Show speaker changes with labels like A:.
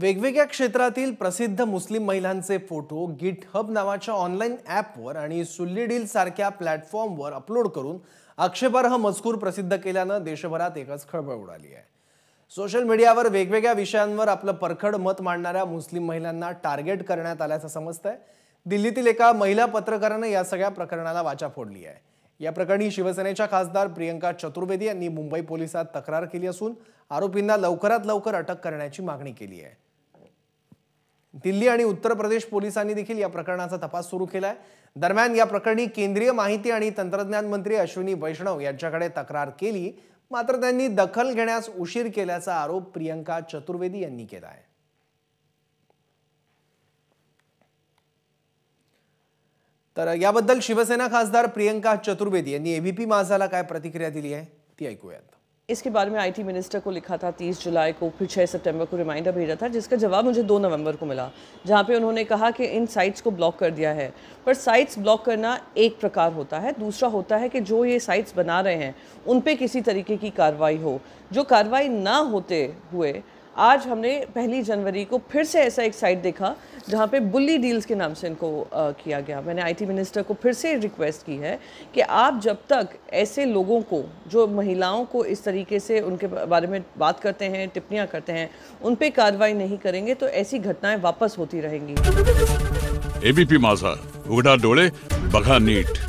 A: वेगवेगळ्या क्षेत्रातील प्रसिद्ध मुस्लिम महिलांचे फोटो गिट हब नावाच्या ऑनलाईन ॲपवर आणि सुल्ली डील सारख्या प्लॅटफॉर्मवर अपलोड करून आक्षेपार्ह मजकूर प्रसिद्ध केल्यानं देशभरात एकच खळबळ उडाली आहे सोशल मीडियावर वेगवेगळ्या विषयांवर आपलं परखड मत मांडणाऱ्या मुस्लिम महिलांना टार्गेट करण्यात आल्याचं समजतंय दिल्लीतील एका महिला पत्रकारानं या सगळ्या प्रकरणाला वाचा फोडली आहे या प्रकरणी शिवसेनेच्या खासदार प्रियंका चतुर्वेदी यांनी मुंबई पोलिसात तक्रार केली असून आरोपींना लवकरात लवकर अटक करण्याची मागणी केली आहे दिल्ली आणि उत्तर प्रदेश पोलिसांनी देखील या प्रकरणाचा तपास सुरू केला दरम्यान या प्रकरणी केंद्रीय माहिती आणि तंत्रज्ञान मंत्री अश्विनी वैष्णव यांच्याकडे तक्रार केली मात्र त्यांनी दखल घेण्यास उशीर केल्याचा आरोप प्रियंका चतुर्वेदी यांनी केला आहे तर याबद्दल शिवसेना खासदार प्रियंका चतुर्वेदी यांनी एबीपी माझाला काय प्रतिक्रिया दिली आहे
B: ती ऐकूयात इसके बारे में आईटी मिनिस्टर को लिखा था 30 जुलाई को फिर 6 सितंबर को रिमाइंडर भेजा था जिसका जवाब मुझे 2 नवंबर को मिला जहाँ पे उन्होंने कहा कि इन साइट्स को ब्लॉक कर दिया है पर साइट्स ब्लॉक करना एक प्रकार होता है दूसरा होता है कि जो ये साइट्स बना रहे हैं उन पर किसी तरीके की कार्रवाई हो जो कार्रवाई ना होते हुए आज हमने पहली जनवरी को फिर से ऐसा एक साइट देखा जहाँ पे बुल्ली डील्स के नाम से इनको आ, किया गया मैंने आईटी मिनिस्टर को फिर से रिक्वेस्ट की है कि आप जब तक ऐसे लोगों को जो महिलाओं को इस तरीके से उनके बारे में बात करते हैं टिप्पणियाँ करते हैं उन पर कार्रवाई नहीं करेंगे तो ऐसी घटनाएं वापस होती रहेंगी
C: एबीपी माझा उगड़ा
D: डोले बघा नीट